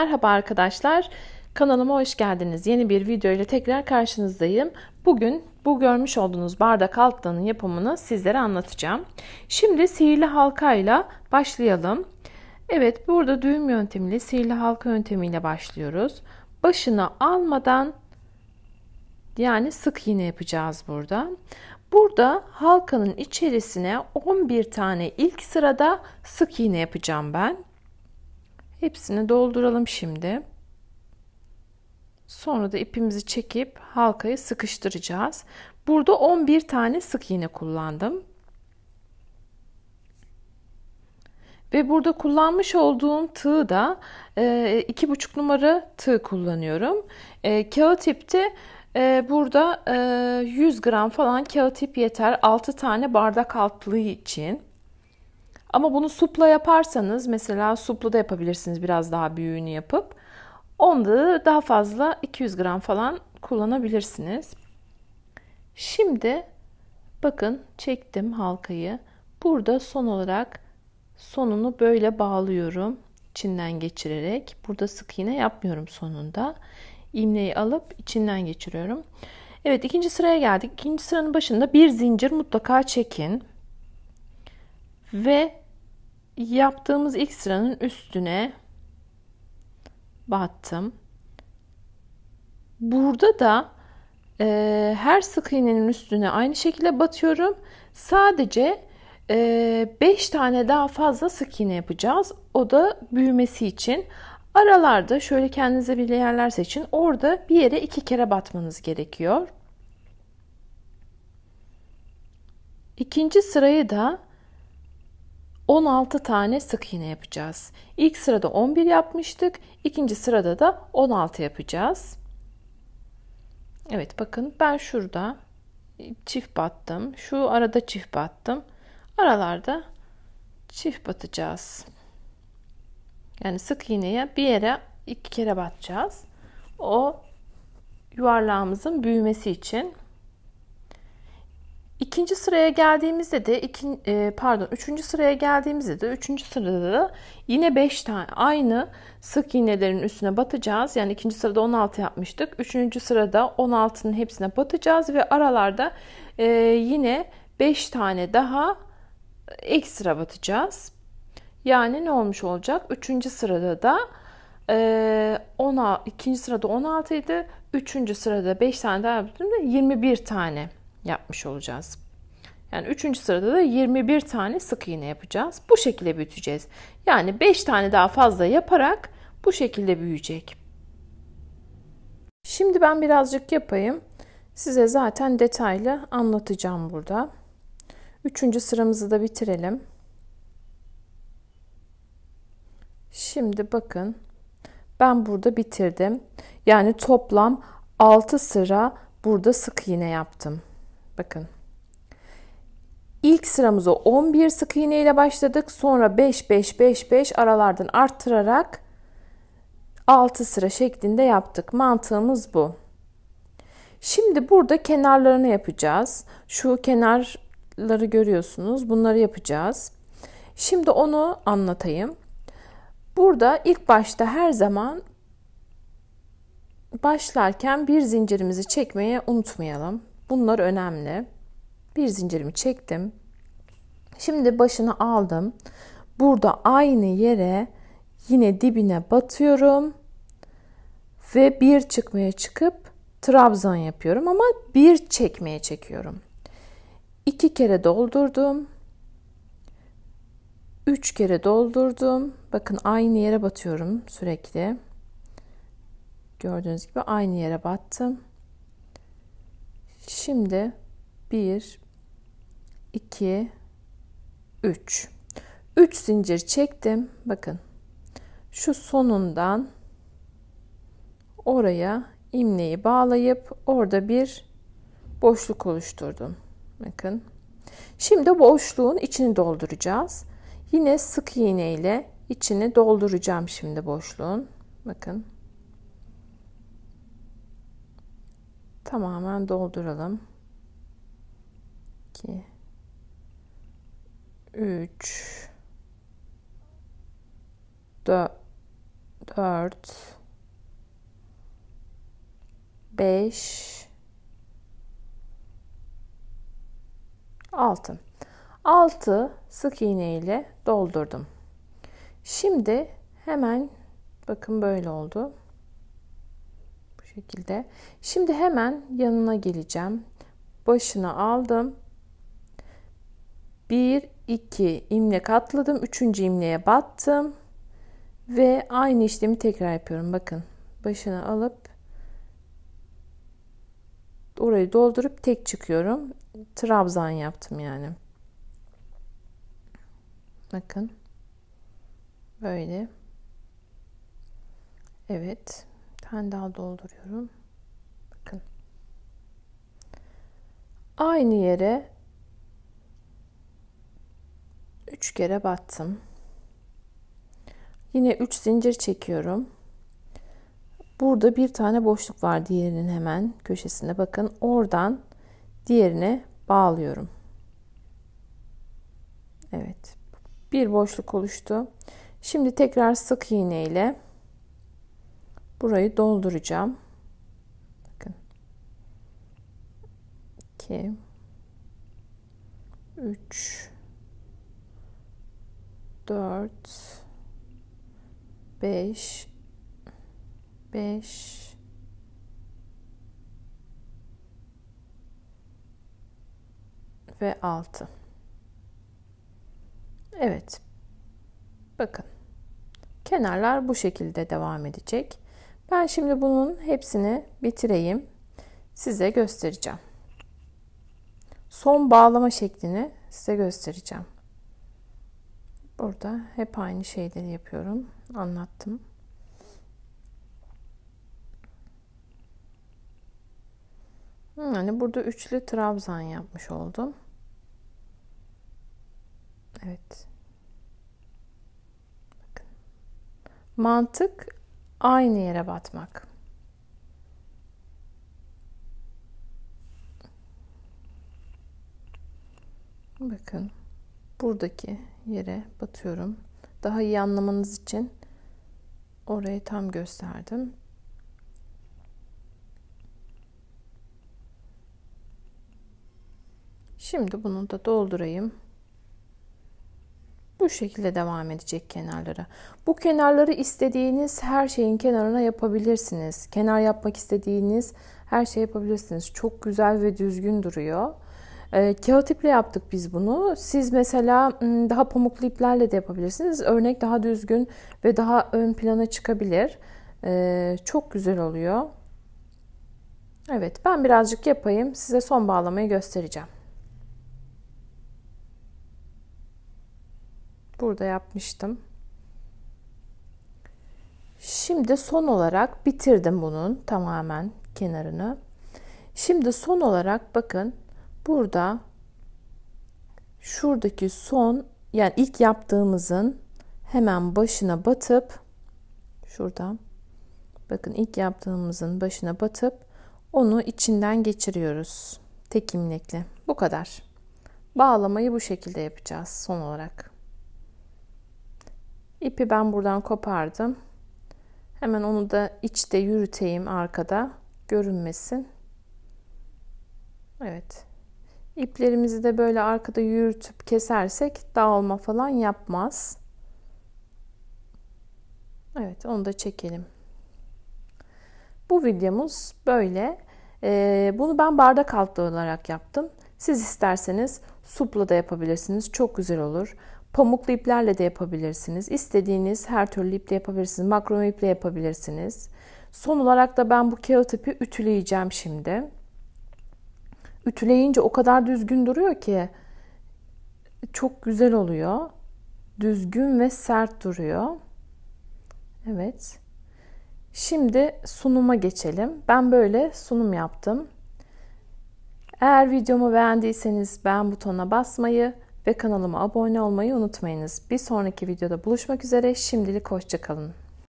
Merhaba arkadaşlar. Kanalıma hoş geldiniz. Yeni bir video ile tekrar karşınızdayım. Bugün bu görmüş olduğunuz bardak altlarının yapımını sizlere anlatacağım. Şimdi sihirli halkayla başlayalım. Evet burada düğüm yöntemiyle sihirli halka yöntemiyle başlıyoruz. Başına almadan yani sık iğne yapacağız burada. Burada halkanın içerisine 11 tane ilk sırada sık iğne yapacağım ben. Hepsini dolduralım şimdi. Sonra da ipimizi çekip halkayı sıkıştıracağız. Burada 11 tane sık iğne kullandım. Ve burada kullanmış olduğum tığ da e, iki buçuk numara tığ kullanıyorum. E, kağıt ipte e, burada e, 100 gram falan kağıt ip yeter. 6 tane bardak altlığı için. Ama bunu supla yaparsanız mesela supla da yapabilirsiniz biraz daha büyüğünü yapıp. Onda da daha fazla 200 gram falan kullanabilirsiniz. Şimdi bakın çektim halkayı. Burada son olarak sonunu böyle bağlıyorum. içinden geçirerek. Burada sık iğne yapmıyorum sonunda. İğneyi alıp içinden geçiriyorum. Evet ikinci sıraya geldik. İkinci sıranın başında bir zincir mutlaka çekin. Ve yaptığımız ilk sıranın üstüne battım. Burada da e, her sık iğnenin üstüne aynı şekilde batıyorum. Sadece 5 e, tane daha fazla sık iğne yapacağız. O da büyümesi için. Aralarda şöyle kendinize bir yerler seçin. Orada bir yere iki kere batmanız gerekiyor. İkinci sırayı da 16 tane sık iğne yapacağız. İlk sırada 11 yapmıştık. ikinci sırada da 16 yapacağız. Evet bakın ben şurada çift battım. Şu arada çift battım. Aralarda çift batacağız. Yani sık iğneye bir yere iki kere batacağız. O yuvarlağımızın büyümesi için İkinci sıraya geldiğimizde de iki, e, pardon üçüncü sıraya geldiğimizde de üçüncü sırada da yine 5 tane aynı sık iğnelerin üstüne batacağız. Yani ikinci sırada 16 yapmıştık. Üçüncü sırada 16'nın hepsine batacağız ve aralarda e, yine 5 tane daha ekstra batacağız. Yani ne olmuş olacak? Üçüncü sırada da e, ona, ikinci sırada 16 idi. Üçüncü sırada 5 tane daha yaptım da 21 tane yapmış olacağız. Yani üçüncü sırada da 21 tane sık iğne yapacağız. Bu şekilde büyüteceğiz. Yani 5 tane daha fazla yaparak bu şekilde büyüyecek. Şimdi ben birazcık yapayım. Size zaten detaylı anlatacağım burada. Üçüncü sıramızı da bitirelim. Şimdi bakın ben burada bitirdim. Yani toplam 6 sıra burada sık iğne yaptım. Bakın. İlk sıramıza 11 sık iğne ile başladık. Sonra 5 5 5 5 aralardan arttırarak 6 sıra şeklinde yaptık. Mantığımız bu. Şimdi burada kenarlarını yapacağız. Şu kenarları görüyorsunuz. Bunları yapacağız. Şimdi onu anlatayım. Burada ilk başta her zaman başlarken bir zincirimizi çekmeye unutmayalım. Bunlar önemli. Bir zincirimi çektim. Şimdi başını aldım. Burada aynı yere yine dibine batıyorum. Ve bir çıkmaya çıkıp trabzan yapıyorum ama bir çekmeye çekiyorum. İki kere doldurdum. Üç kere doldurdum. Bakın aynı yere batıyorum sürekli. Gördüğünüz gibi aynı yere battım. Şimdi 1 2 3 3 zincir çektim. Bakın. Şu sonundan oraya imleyi bağlayıp orada bir boşluk oluşturdum. Bakın. Şimdi boşluğun içini dolduracağız. Yine sık iğne ile içini dolduracağım şimdi boşluğun. Bakın. tamamen dolduralım. 2 3 4 5 6 6 sık iğne ile doldurdum. Şimdi hemen bakın böyle oldu şekilde. Şimdi hemen yanına geleceğim. Başına aldım. 1 2 imlek atladım. 3. imleğe battım. Ve aynı işlemi tekrar yapıyorum. Bakın. Başına alıp orayı doldurup tek çıkıyorum. Trabzan yaptım yani. Bakın. Böyle. Evet. Ben daha dolduruyorum. Bakın. Aynı yere 3 kere battım. Yine 3 zincir çekiyorum. Burada bir tane boşluk var diğerinin hemen köşesinde. Bakın oradan diğerine bağlıyorum. Evet. Bir boşluk oluştu. Şimdi tekrar sık iğneyle. ile Burayı dolduracağım. Bakın. 2 3 4 5 5 ve 6. Evet. Bakın. Kenarlar bu şekilde devam edecek. Ben şimdi bunun hepsini bitireyim. Size göstereceğim. Son bağlama şeklini size göstereceğim. Burada hep aynı şeyleri yapıyorum. Anlattım. Yani burada üçlü trabzan yapmış oldum. Evet. Bakın. Mantık aynı yere batmak. Bakın buradaki yere batıyorum. Daha iyi anlamanız için orayı tam gösterdim. Şimdi bunu da doldurayım bu şekilde devam edecek kenarlara. Bu kenarları istediğiniz her şeyin kenarına yapabilirsiniz. Kenar yapmak istediğiniz her şeyi yapabilirsiniz. Çok güzel ve düzgün duruyor. E, kağıt iple yaptık biz bunu. Siz mesela daha pamuklu iplerle de yapabilirsiniz. Örnek daha düzgün ve daha ön plana çıkabilir. E, çok güzel oluyor. Evet ben birazcık yapayım. Size son bağlamayı göstereceğim. Burada yapmıştım. Şimdi son olarak bitirdim bunun tamamen kenarını. Şimdi son olarak bakın burada şuradaki son yani ilk yaptığımızın hemen başına batıp şuradan bakın ilk yaptığımızın başına batıp onu içinden geçiriyoruz. Tek imlekli. Bu kadar. Bağlamayı bu şekilde yapacağız son olarak. İpi ben buradan kopardım. Hemen onu da içte yürüteyim arkada. Görünmesin. Evet. İplerimizi de böyle arkada yürütüp kesersek dağılma falan yapmaz. Evet onu da çekelim. Bu videomuz böyle. Ee, bunu ben bardak altlı olarak yaptım. Siz isterseniz supla da yapabilirsiniz. Çok güzel olur. Pamuklu iplerle de yapabilirsiniz. İstediğiniz her türlü iple yapabilirsiniz. Makron iple yapabilirsiniz. Son olarak da ben bu kağıt ipi ütüleyeceğim şimdi. Ütüleyince o kadar düzgün duruyor ki çok güzel oluyor. Düzgün ve sert duruyor. Evet. Şimdi sunuma geçelim. Ben böyle sunum yaptım. Eğer videomu beğendiyseniz beğen butonuna basmayı, ve kanalıma abone olmayı unutmayınız. Bir sonraki videoda buluşmak üzere şimdilik hoşçakalın.